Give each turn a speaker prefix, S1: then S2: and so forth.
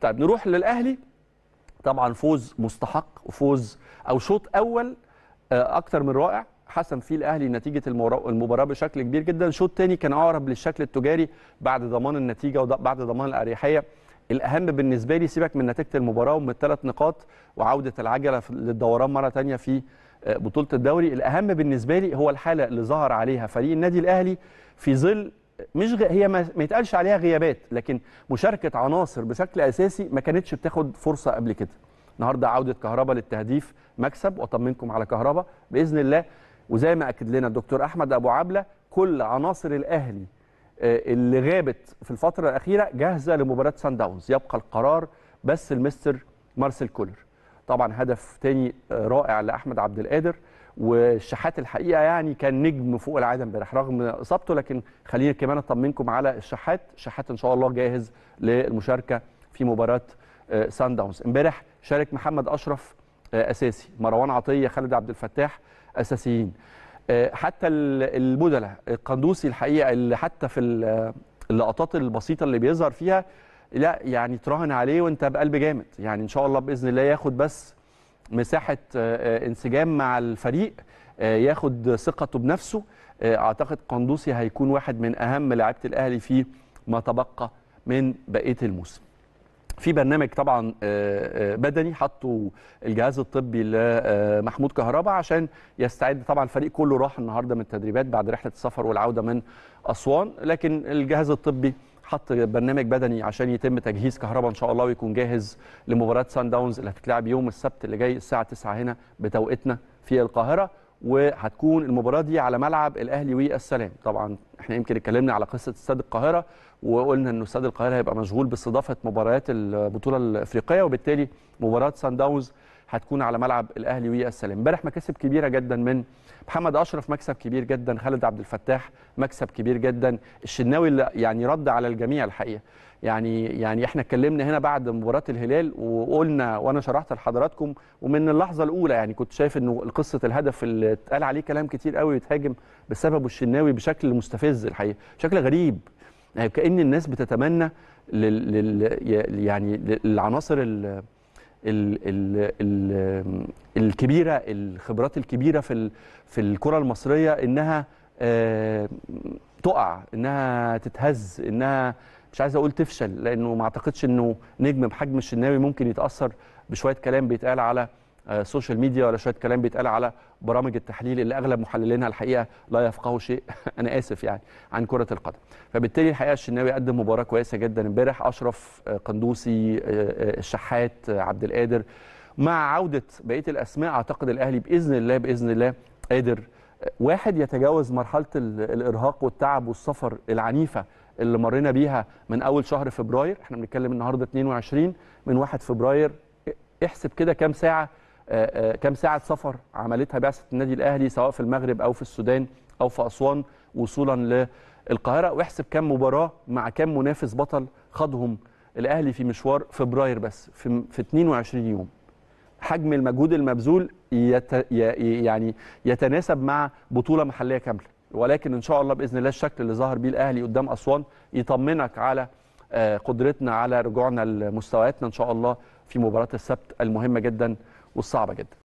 S1: طيب نروح للاهلي طبعا فوز مستحق وفوز او شوط اول آه، اكثر من رائع حسم فيه الاهلي نتيجه المباراه بشكل كبير جدا شوط ثاني كان اقرب للشكل التجاري بعد ضمان النتيجه وبعد ضمان الاريحيه الاهم بالنسبه لي سيبك من نتيجه المباراه ومن الثلاث نقاط وعوده العجله للدوران مره ثانيه في آه، بطوله الدوري الاهم بالنسبه لي هو الحاله اللي ظهر عليها فريق النادي الاهلي في ظل مش هي ما يتقالش عليها غيابات لكن مشاركه عناصر بشكل اساسي ما كانتش بتاخد فرصه قبل كده النهارده عوده كهربا للتهديف مكسب واطمنكم على كهربا باذن الله وزي ما اكد لنا الدكتور احمد ابو عبله كل عناصر الاهلي آه، اللي غابت في الفتره الاخيره جاهزه لمباراه سان داونز يبقى القرار بس المستر مارسيل كولر طبعا هدف تاني آه، رائع لاحمد عبد القادر والشحات الحقيقه يعني كان نجم فوق العاده امبارح رغم اصابته لكن خلينا كمان اطمنكم على الشحات الشحات ان شاء الله جاهز للمشاركه في مباراه سان آه، داونز امبارح شارك محمد اشرف آه، اساسي مروان عطيه خالد عبد الفتاح اساسيين حتى البدله القندوسي الحقيقه اللي حتى في اللقطات البسيطه اللي بيظهر فيها لا يعني تراهن عليه وانت بقلب جامد يعني ان شاء الله باذن الله ياخد بس مساحه آه، آه، انسجام مع الفريق آه، ياخد ثقته بنفسه اعتقد قندوسي هيكون واحد من اهم لاعيبه الاهلي في ما تبقى من بقيه الموسم في برنامج طبعا بدني حطه الجهاز الطبي لمحمود كهربا عشان يستعد طبعا الفريق كله راح النهارده من التدريبات بعد رحله السفر والعوده من اسوان لكن الجهاز الطبي حط برنامج بدني عشان يتم تجهيز كهربا ان شاء الله ويكون جاهز لمباراه سان داونز اللي هتتلعب يوم السبت اللي جاي الساعه 9 هنا بتوقيتنا في القاهره وهتكون المباراه دي على ملعب الاهلي والسلام طبعا احنا يمكن اتكلمنا على قصه استاد القاهره وقلنا ان استاد القاهره هيبقى مشغول باستضافه مباريات البطوله الافريقيه وبالتالي مباراه سان داونز هتكون على ملعب الاهلي ويا السلام امبارح مكاسب كبيره جدا من محمد اشرف مكسب كبير جدا خالد عبد الفتاح مكسب كبير جدا الشناوي اللي يعني رد على الجميع الحقيقه يعني يعني احنا اتكلمنا هنا بعد مباراه الهلال وقلنا وانا شرحت لحضراتكم ومن اللحظه الاولى يعني كنت شايف انه قصه الهدف اللي اتقال عليه كلام كتير قوي يتهاجم بسببه الشناوي بشكل مستفز الحقيقه بشكل غريب يعني كان الناس بتتمنى لل لل... يعني للعناصر ال ال ال الكبيره الخبرات الكبيره في في الكره المصريه انها آه، تقع انها تتهز انها مش عايز اقول تفشل لانه ما اعتقدش انه نجم بحجم الشناوي ممكن يتاثر بشويه كلام بيتقال على سوشيال آه، ميديا ولا شويه كلام بيتقال على برامج التحليل اللي اغلب محللينها الحقيقه لا يفقهوا شيء انا اسف يعني عن كره القدم فبالتالي الحقيقه الشناوي قدم مباراه كويسه جدا امبارح اشرف آه، قندوسي آه، الشحات عبد القادر مع عوده بقيه الاسماء اعتقد الاهلي باذن الله باذن الله قادر واحد يتجاوز مرحله الارهاق والتعب والسفر العنيفه اللي مرينا بيها من اول شهر فبراير احنا بنتكلم النهارده 22 من 1 فبراير احسب كده كام ساعه آه، آه، كم ساعه سفر عملتها بعثه النادي الاهلي سواء في المغرب او في السودان او في اسوان وصولا للقاهره واحسب كم مباراه مع كم منافس بطل خاضهم الاهلي في مشوار فبراير بس في, في 22 يوم حجم المجهود المبذول يت... يعني يتناسب مع بطوله محليه كامله ولكن ان شاء الله باذن الله الشكل اللي ظهر بيه الاهلي قدام اسوان يطمنك على آه، قدرتنا على رجوعنا لمستوياتنا ان شاء الله في مباراه السبت المهمه جدا والصعبه جدا